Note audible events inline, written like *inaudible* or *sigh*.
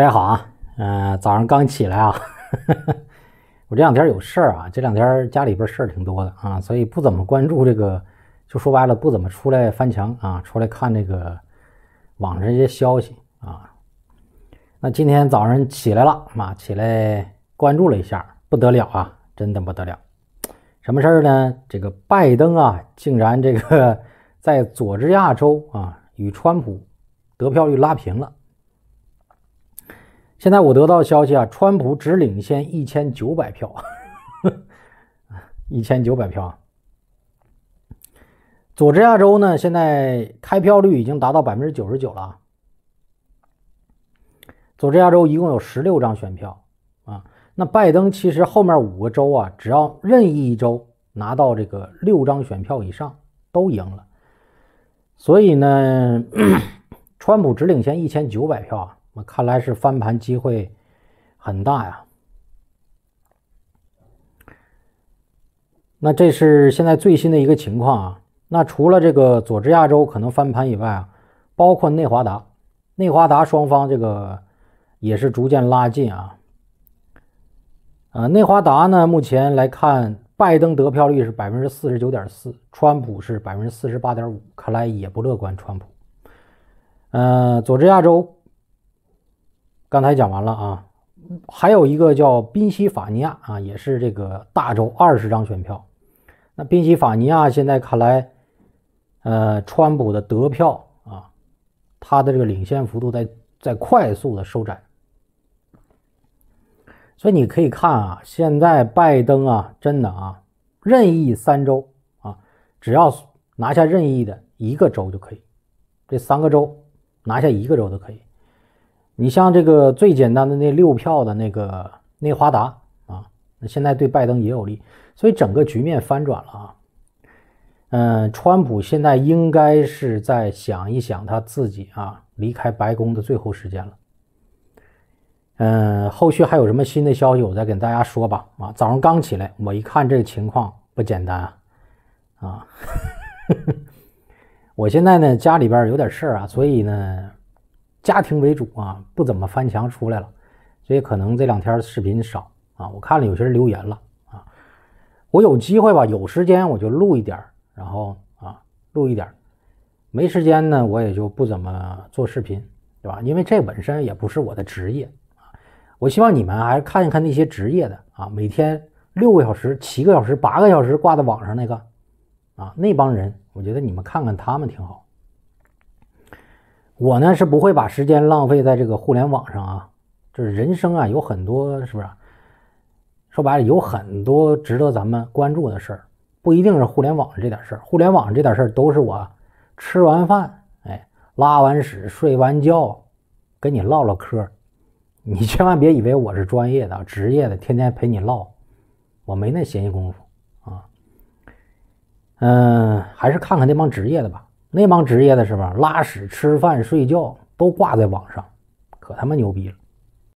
大家好啊，嗯，早上刚起来啊，*laughs* 我这两天有事儿啊，这两天家里边事儿挺多的啊，所以不怎么关注这个，就说白了不怎么出来翻墙啊，出来看这个网上一些消息啊。那今天早上起来了啊，起来关注了一下，不得了啊，真的不得了，什么事儿呢？这个拜登啊，竟然这个 *laughs* 在佐治亚州啊与川普得票率拉平了。现在我得到消息啊，川普只领先一千九百票，一千九百票啊。佐治亚州呢，现在开票率已经达到百分之九十九了。佐治亚州一共有十六张选票啊，那拜登其实后面五个州啊，只要任意一州拿到这个六张选票以上，都赢了。所以呢，*coughs* 川普只领先一千九百票啊。看来是翻盘机会很大呀。那这是现在最新的一个情况啊。那除了这个佐治亚州可能翻盘以外啊，包括内华达，内华达双方这个也是逐渐拉近啊。呃，内华达呢，目前来看，拜登得票率是百分之四十九点四，川普是百分之四十八点五，看来也不乐观。川普，呃，佐治亚州。刚才讲完了啊，还有一个叫宾夕法尼亚啊，也是这个大州二十张选票。那宾夕法尼亚现在看来，呃，川普的得票啊，他的这个领先幅度在在快速的收窄。所以你可以看啊，现在拜登啊，真的啊，任意三州啊，只要拿下任意的一个州就可以，这三个州拿下一个州都可以。你像这个最简单的那六票的那个内华达啊，那现在对拜登也有利，所以整个局面翻转了啊。嗯，川普现在应该是在想一想他自己啊离开白宫的最后时间了。嗯，后续还有什么新的消息，我再跟大家说吧。啊，早上刚起来，我一看这个情况不简单啊啊，*laughs* 我现在呢家里边有点事儿啊，所以呢。家庭为主啊，不怎么翻墙出来了，所以可能这两天视频少啊。我看了有些人留言了啊，我有机会吧，有时间我就录一点，然后啊录一点，没时间呢我也就不怎么做视频，对吧？因为这本身也不是我的职业啊。我希望你们还是看一看那些职业的啊，每天六个小时、七个小时、八个小时挂在网上那个啊那帮人，我觉得你们看看他们挺好。我呢是不会把时间浪费在这个互联网上啊！就是人生啊，有很多是不是？说白了，有很多值得咱们关注的事儿，不一定是互联网这点事儿。互联网这点事儿都是我吃完饭，哎，拉完屎，睡完觉，跟你唠唠嗑。你千万别以为我是专业的、职业的，天天陪你唠，我没那闲心功夫啊。嗯，还是看看那帮职业的吧。那帮职业的是吧？拉屎、吃饭、睡觉都挂在网上，可他妈牛逼了。